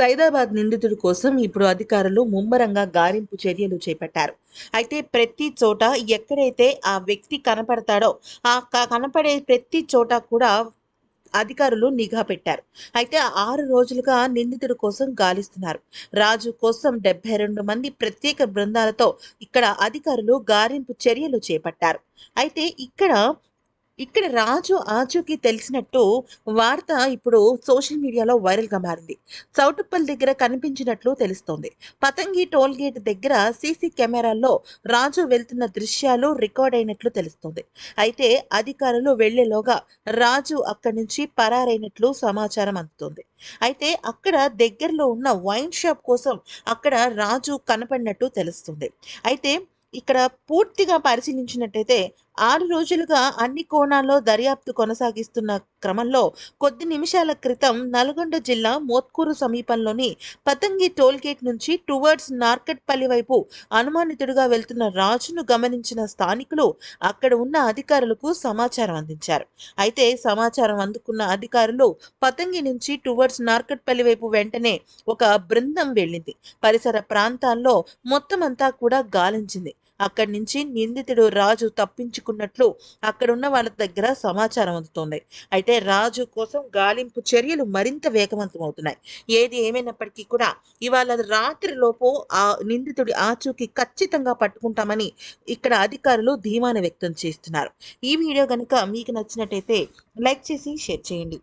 సైదాబాద్ నిందితుడి కోసం ఇప్పుడు అధికారులు ముమ్మరంగా గారింపు చర్యలు చేపట్టారు అయితే ప్రతి చోట ఎక్కడైతే ఆ వ్యక్తి కనపడతాడో ఆ కనపడే ప్రతి చోట కూడా అధికారులు నిఘా పెట్టారు అయితే ఆరు రోజులుగా నిందితుడి కోసం గాలిస్తున్నారు రాజు కోసం డెబ్బై రెండు మంది ప్రత్యేక బృందాలతో ఇక్కడ అధికారులు గారింపు చర్యలు చేపట్టారు అయితే ఇక్కడ ఇక్కడ రాజు ఆచూకి తెలిసినట్టు వార్త ఇప్పుడు సోషల్ మీడియాలో వైరల్గా మారింది చౌటుప్పల్ దగ్గర కనిపించినట్లు తెలుస్తోంది పతంగి టోల్ గేట్ దగ్గర సీసీ కెమెరాల్లో రాజు వెళ్తున్న దృశ్యాలు రికార్డ్ అయినట్లు తెలుస్తోంది అయితే అధికారులు వెళ్లేలోగా రాజు అక్కడి నుంచి పరారైనట్లు సమాచారం అందుతుంది అయితే అక్కడ దగ్గరలో ఉన్న వైన్ షాప్ కోసం అక్కడ రాజు కనపడినట్టు తెలుస్తుంది అయితే ఇక్కడ పూర్తిగా పరిశీలించినట్టయితే ఆరు రోజులుగా అన్ని కోణాల్లో దర్యాప్తు కొనసాగిస్తున్న క్రమంలో కొద్ది నిమిషాల క్రితం నల్గొండ జిల్లా మోత్కూరు సమీపంలోని పతంగి టోల్గేట్ నుంచి టువర్డ్స్ నార్కట్పల్లి వైపు అనుమానితుడుగా వెళ్తున్న రాజును గమనించిన స్థానికులు అక్కడ ఉన్న అధికారులకు సమాచారం అందించారు అయితే సమాచారం అందుకున్న అధికారులు పతంగి నుంచి టువర్డ్స్ నార్కట్పల్లి వైపు వెంటనే ఒక బృందం వెళ్ళింది పరిసర ప్రాంతాల్లో మొత్తం అంతా కూడా గాలించింది అక్కడి నుంచి నిందితుడు రాజు తప్పించుకున్నట్లు అక్కడున్న వాళ్ళ దగ్గర సమాచారం అందుతోంది అయితే రాజు కోసం గాలింపు చర్యలు మరింత వేగవంతం అవుతున్నాయి ఏది ఏమైనప్పటికీ కూడా ఇవాళ రాత్రిలోపు ఆ నిందితుడి ఆచూకి ఖచ్చితంగా పట్టుకుంటామని ఇక్కడ అధికారులు ధీమాన వ్యక్తం చేస్తున్నారు ఈ వీడియో కనుక మీకు నచ్చినట్టయితే లైక్ చేసి షేర్ చేయండి